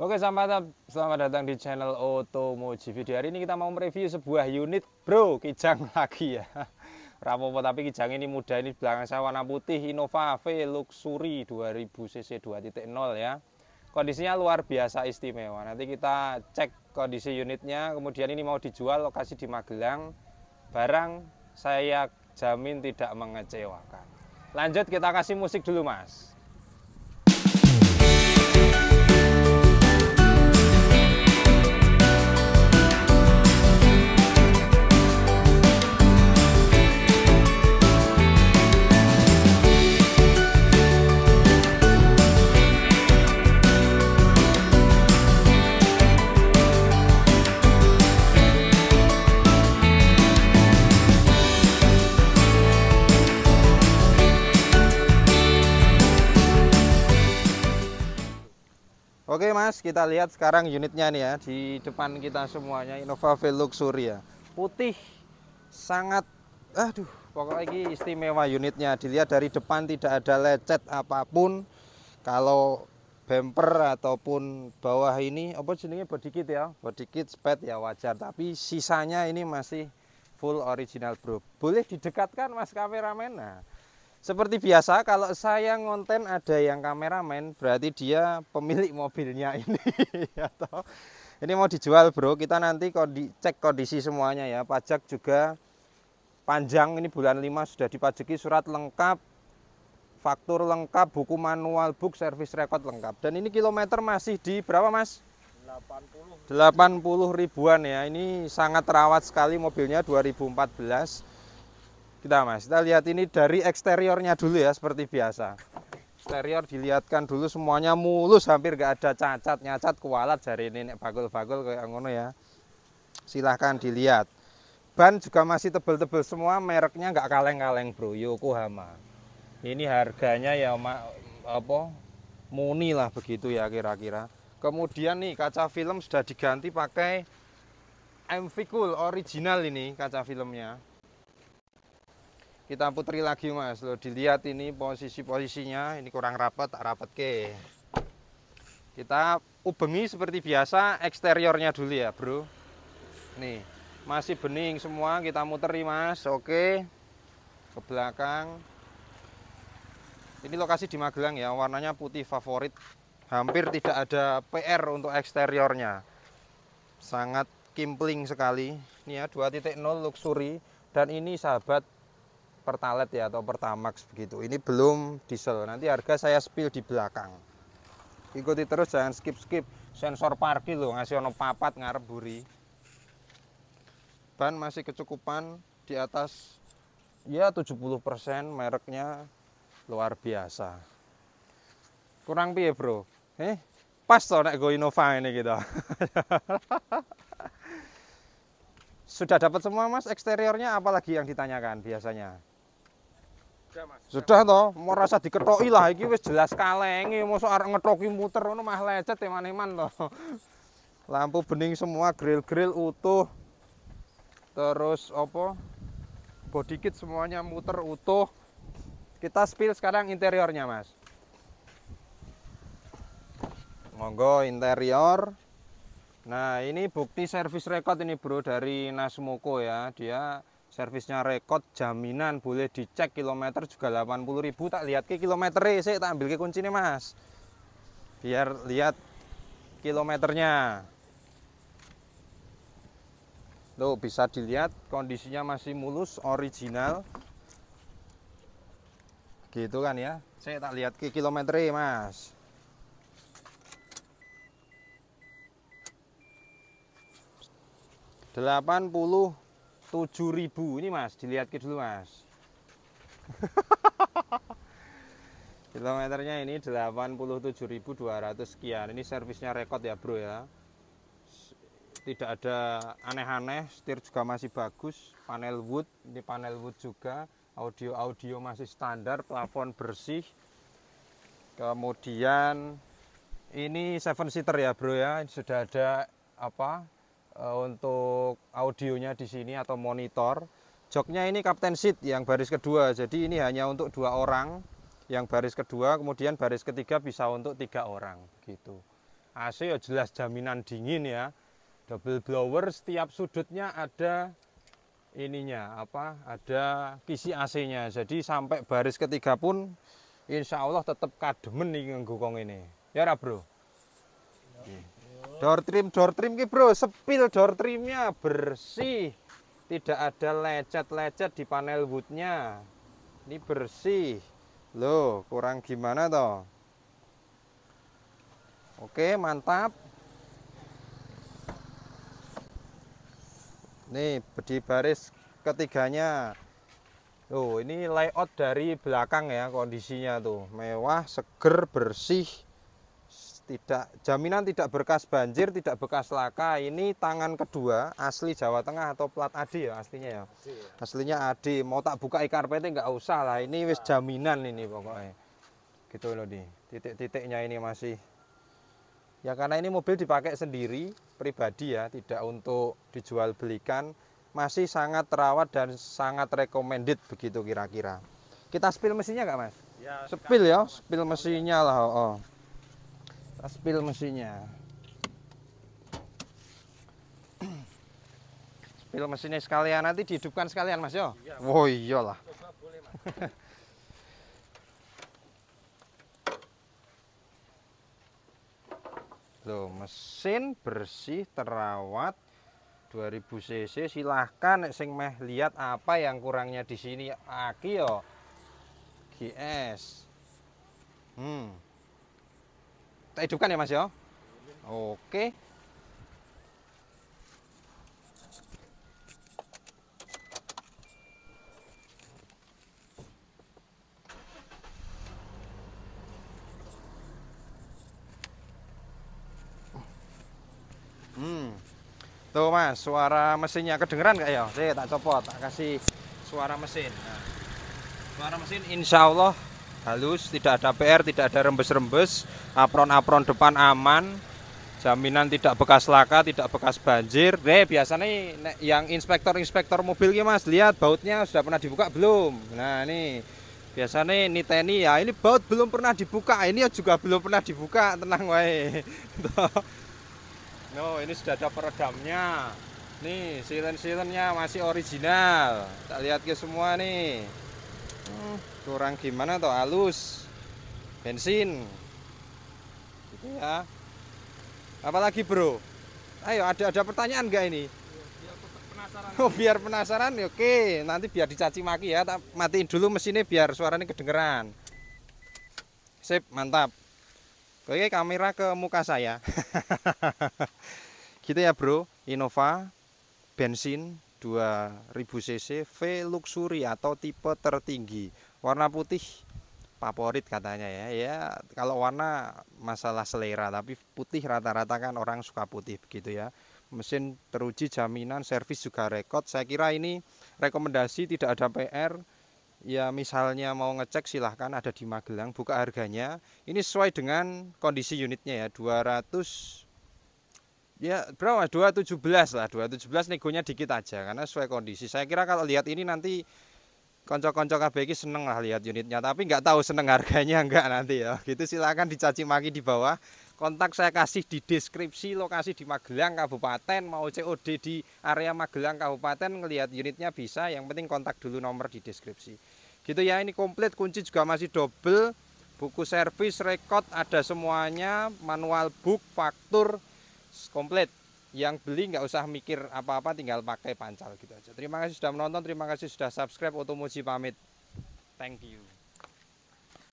Oke selamat selamat datang di channel Otomoji Video hari ini kita mau mereview sebuah unit bro kijang lagi ya Ramopo tapi kijang ini muda ini belakang saya warna putih Innova V Luxury 2000 cc 2.0 ya Kondisinya luar biasa istimewa nanti kita cek kondisi unitnya kemudian ini mau dijual lokasi di Magelang Barang saya jamin tidak mengecewakan Lanjut kita kasih musik dulu mas Oke mas, kita lihat sekarang unitnya nih ya di depan kita semuanya Innova Velux Surya. Putih, sangat, aduh pokoknya ini istimewa unitnya. Dilihat dari depan tidak ada lecet apapun. Kalau bumper ataupun bawah ini, apa jenisnya kit ya, body kit spet ya wajar. Tapi sisanya ini masih full original bro. Boleh didekatkan mas kameramen. Nah, seperti biasa kalau saya ngonten ada yang kameramen berarti dia pemilik mobilnya ini atau ya ini mau dijual bro kita nanti kondi, cek kondisi semuanya ya pajak juga panjang ini bulan 5 sudah dipajeki surat lengkap faktur lengkap, buku manual book, service record lengkap. Dan ini kilometer masih di berapa mas? 80. 80 ribuan ya. Ini sangat terawat sekali mobilnya 2014 kita mas kita lihat ini dari eksteriornya dulu ya seperti biasa eksterior dilihatkan dulu semuanya mulus hampir gak ada cacat nyacat kualat jari ini bagul-bagul kayak ngono ya silahkan dilihat ban juga masih tebel-tebel semua mereknya gak kaleng-kaleng bro Yokohama ini harganya ya ma, apa muni lah begitu ya kira-kira kemudian nih kaca film sudah diganti pakai MV Cool original ini kaca filmnya kita putri lagi mas lo dilihat ini posisi posisinya ini kurang rapat tak rapat ke kita ubengi seperti biasa eksteriornya dulu ya bro nih masih bening semua kita muteri mas oke ke belakang ini lokasi di Magelang ya warnanya putih favorit hampir tidak ada PR untuk eksteriornya sangat kimpling sekali ini ya 2.0 luxury dan ini sahabat Pertalite ya atau Pertamax begitu. Ini belum diesel. Nanti harga saya spill di belakang. Ikuti terus jangan skip-skip. Sensor parkir loh ngasih ono papat ngarep buri. Ban masih kecukupan di atas ya 70% mereknya luar biasa. Kurang piye, Bro? Eh, pas toh nek go Innova ini gitu. Sudah dapat semua Mas eksteriornya apalagi yang ditanyakan biasanya? Sudah toh, mau rasa diketoki lah ini wis jelas kalengi mau soal ngetoki muter ini mah lecet ya, eman man toh. Lampu bening semua, grill-grill utuh. Terus apa? Body kit semuanya muter utuh. Kita spill sekarang interiornya, Mas. Monggo interior. Nah, ini bukti service record ini, Bro, dari Nasmoko ya. Dia servisnya rekod jaminan boleh dicek kilometer juga 80.000 tak lihat ke kilometer e, saya tak ambil ke kunci kuncinya mas biar lihat kilometernya tuh bisa dilihat kondisinya masih mulus original gitu kan ya saya tak lihat ke kilometer e, mas delapan puluh 7000 ini Mas, dilihat ke dulu Mas. Kilometernya ini 87.200 sekian. Ini servisnya rekod ya, Bro ya. Tidak ada aneh-aneh, setir juga masih bagus, panel wood, ini panel wood juga, audio-audio masih standar, plafon bersih. Kemudian ini seven seater ya, Bro ya. Sudah ada apa? Eh, untuk audionya di sini atau monitor. Joknya ini captain seat yang baris kedua. Jadi ini hanya untuk dua orang yang baris kedua, kemudian baris ketiga bisa untuk tiga orang gitu. AC ya jelas jaminan dingin ya. Double blower setiap sudutnya ada ininya apa? Ada kisi AC-nya. Jadi sampai baris ketiga pun insya Allah tetap kademen nih ini. Ya ra, Bro. Ya. Door trim, door trim ki bro, sepil door trimnya bersih. Tidak ada lecet-lecet di panel woodnya. Ini bersih. Loh, kurang gimana toh? Oke, mantap. Nih, di baris ketiganya. Loh, ini layout dari belakang ya kondisinya tuh. Mewah, seger, bersih tidak jaminan tidak berkas banjir, tidak bekas laka. Ini tangan kedua asli Jawa Tengah atau plat Adi ya aslinya ya. ya. Aslinya Adi. Mau tak buka IKRPT nggak usah lah. Ini wis nah. jaminan ini pokoknya. Gitu loh di titik-titiknya ini masih. Ya karena ini mobil dipakai sendiri pribadi ya, tidak untuk dijual belikan. Masih sangat terawat dan sangat recommended begitu kira-kira. Kita spill mesinnya nggak mas? Ya, spill ya, spill mesinnya lah. Oh kita spill mesinnya spill mesinnya sekalian nanti dihidupkan sekalian mas yo iya, oh iyalah mesin bersih terawat 2000 cc silahkan sing meh lihat apa yang kurangnya di sini aki yo GS hmm tak hidupkan ya mas ya oke Hmm. Tuh mas, suara mesinnya kedengeran nggak ya? Saya tak copot, tak kasih suara mesin. Nah, suara mesin insya Allah halus, tidak ada PR, tidak ada rembes-rembes, apron-apron depan aman, jaminan tidak bekas laka, tidak bekas banjir. Re, biasanya yang inspektor-inspektor mobil ini Mas, lihat bautnya sudah pernah dibuka belum? Nah, ini biasanya ini tni ya, ini baut belum pernah dibuka, ini juga belum pernah dibuka, tenang wae. no, ini sudah ada peredamnya. Nih, silen-silennya masih original. Tak lihat ke semua nih kurang gimana atau halus bensin gitu ya apalagi bro ayo ada ada pertanyaan gak ini iya, biar penasaran oh biar penasaran ya, oke nanti biar dicaci maki ya tak matiin dulu mesinnya biar suaranya kedengeran sip mantap oke kamera ke muka saya gitu ya bro Innova bensin 2000 cc V Luxury atau tipe tertinggi warna putih favorit katanya ya ya kalau warna masalah selera tapi putih rata-rata kan orang suka putih begitu ya mesin teruji jaminan servis juga rekod saya kira ini rekomendasi tidak ada PR ya misalnya mau ngecek silahkan ada di Magelang buka harganya ini sesuai dengan kondisi unitnya ya 200 Ya berapa mas? 217 lah 217 negonya dikit aja karena sesuai kondisi Saya kira kalau lihat ini nanti konco-konco KB seneng lah lihat unitnya Tapi nggak tahu seneng harganya nggak nanti ya Gitu silakan dicaci maki di bawah Kontak saya kasih di deskripsi lokasi di Magelang Kabupaten Mau COD di area Magelang Kabupaten ngelihat unitnya bisa Yang penting kontak dulu nomor di deskripsi Gitu ya ini komplit kunci juga masih double Buku servis, rekod ada semuanya Manual book, faktur, komplit yang beli nggak usah mikir apa-apa tinggal pakai pancal gitu aja terima kasih sudah menonton terima kasih sudah subscribe otomoji pamit thank you